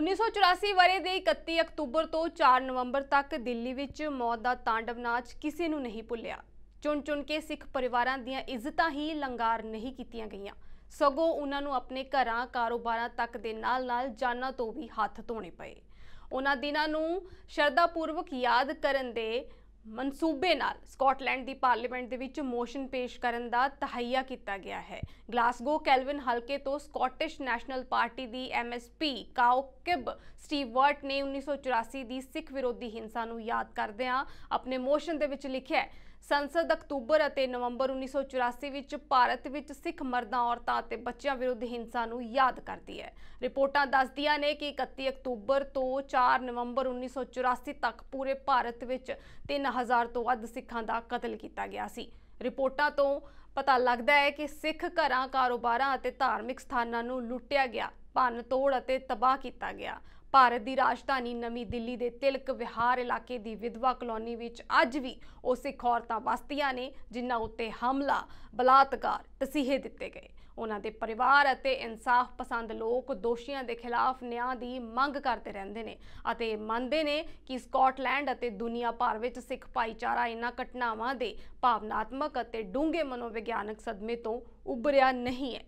1984 ਵਰੇ ਦੇ 31 ਅਕਤੂਬਰ ਤੋਂ 4 ਨਵੰਬਰ ਤੱਕ ਦਿੱਲੀ ਵਿੱਚ ਮੌਤ ਦਾ ਤਾਂਡਵ ਨਾਚ ਕਿਸੇ ਨੂੰ ਨਹੀਂ ਭੁੱਲਿਆ ਚੁਣ ਚੁਣ ਕੇ ਸਿੱਖ ਪਰਿਵਾਰਾਂ ਦੀਆਂ ਇੱਜ਼ਤਾਂ ਹੀ ਲੰਗਾਰ ਨਹੀਂ ਕੀਤੀਆਂ ਗਈਆਂ ਸਗੋਂ ਉਹਨਾਂ ਨੂੰ ਆਪਣੇ ਘਰਾਂ ਕਾਰੋਬਾਰਾਂ ਤੱਕ ਦੇ ਨਾਲ-ਨਾਲ ਜਾਨਾਂ ਤੋਂ ਵੀ ਹੱਥ ਧੋਣੇ ਪਏ ਉਹਨਾਂ ਦਿਨਾਂ ਨੂੰ ਸ਼ਰਧਾਪੂਰਵਕ ਯਾਦ ਕਰਨ ਦੇ ਮਨਸੂਬੇ ਨਾਲ ਸਕਾਟਲੈਂਡ ਦੀ ਪਾਰਲੀਮੈਂਟ ਦੇ ਵਿੱਚ ਮੋਸ਼ਨ ਪੇਸ਼ ਕਰਨ ਦਾ ਤਹਈਆ ਕੀਤਾ ਗਿਆ ਹੈ ਗਲਾਸਗੋ ਕੈਲਵਿਨ ਹਲਕੇ ਤੋਂ ਸਕਾਟਿਸ਼ ਨੈਸ਼ਨਲ ਪਾਰਟੀ ਦੀ ਐਮਐਸਪੀ ਕਾਓਕਿਬ ਸਟੀਵਰਟ ਨੇ 1984 ਦੀ ਸਿੱਖ ਵਿਰੋਧੀ ਹਿੰਸਾ ਨੂੰ ਯਾਦ ਕਰਦਿਆਂ ਆਪਣੇ ਮੋਸ਼ਨ ਦੇ ਵਿੱਚ ਲਿਖਿਆ ਸੰਸਦ ਅਕਤੂਬਰ ਅਤੇ ਨਵੰਬਰ 1984 ਵਿੱਚ ਭਾਰਤ ਵਿੱਚ ਸਿੱਖ ਮਰਦਾਂ ਔਰਤਾਂ ਅਤੇ ਬੱਚਿਆਂ ਵਿਰੁੱਧ ਹਿੰਸਾ ਨੂੰ ਯਾਦ ਕਰਦੀ ਹੈ ਰਿਪੋਰਟਾਂ ਦੱਸਦੀਆਂ ਨੇ ਕਿ 31 ਅਕਤੂਬਰ ਤੋਂ 4 ਨਵੰਬਰ 1984 ਤੱਕ ਪੂਰੇ ਭਾਰਤ ਵਿੱਚ 3 ਹਜ਼ਾਰ ਤੋਂ ਵੱਧ ਸਿੱਖਾਂ ਦਾ ਕਤਲ ਕੀਤਾ ਗਿਆ ਸੀ ਰਿਪੋਰਟਾਂ ਤੋਂ ਪਤਾ ਲੱਗਦਾ ਹੈ ਕਿ ਸਿੱਖ ਘਰਾਂ ਕਾਰੋਬਾਰਾਂ ਅਤੇ ਧਾਰਮਿਕ ਸਥਾਨਾਂ ਨੂੰ ਲੁੱਟਿਆ ਗਿਆ ਭੰਨ ਤੋੜ ਅਤੇ ਤਬਾਹ ਕੀਤਾ ਗਿਆ ਭਾਰਤ ਦੀ ਰਾਜਧਾਨੀ ਨਵੀਂ ਦਿੱਲੀ ਦੇ ਤਿਲਕ ਵਿਹਾਰ ਇਲਾਕੇ ਦੀ ਵਿਧਵਾ ਕਲੋਨੀ ਵਿੱਚ ਅੱਜ ਵੀ ਉਹ ਸਿੱਖ ਔਰਤਾਂ ਵਸਤੀਆਂ ਨੇ ਜਿਨ੍ਹਾਂ ਉੱਤੇ ਹਮਲਾ ਬਲਾਤਕਾਰ ਤਸੀਹੇ ਦਿੱਤੇ ਗਏ ਉਹਨਾਂ ਦੇ ਪਰਿਵਾਰ ਅਤੇ ਇਨਸਾਫ ਪਸੰਦ ਲੋਕ ਦੋਸ਼ੀਆਂ ਦੇ ਖਿਲਾਫ ਨਿਆਂ ਦੀ ਮੰਗ ਕਰਦੇ ਰਹਿੰਦੇ ਨੇ ਅਤੇ ਮੰਨਦੇ ਨੇ ਕਿ ਸਕਾਟਲੈਂਡ ਅਤੇ ਦੁਨੀਆ ਭਰ ਵਿੱਚ ਸਿੱਖ ਭਾਈਚਾਰਾ ਇਨ੍ਹਾਂ ਘਟਨਾਵਾਂ ਦੇ ਭਾਵਨਾਤਮਕ ਭਿਆਨਕ ਅਤੇ ਡੂੰਘੇ ਮਨੋਵਿਗਿਆਨਕ ਸਦਮੇ ਤੋਂ ਉੱਭਰਿਆ ਨਹੀਂ ਹੈ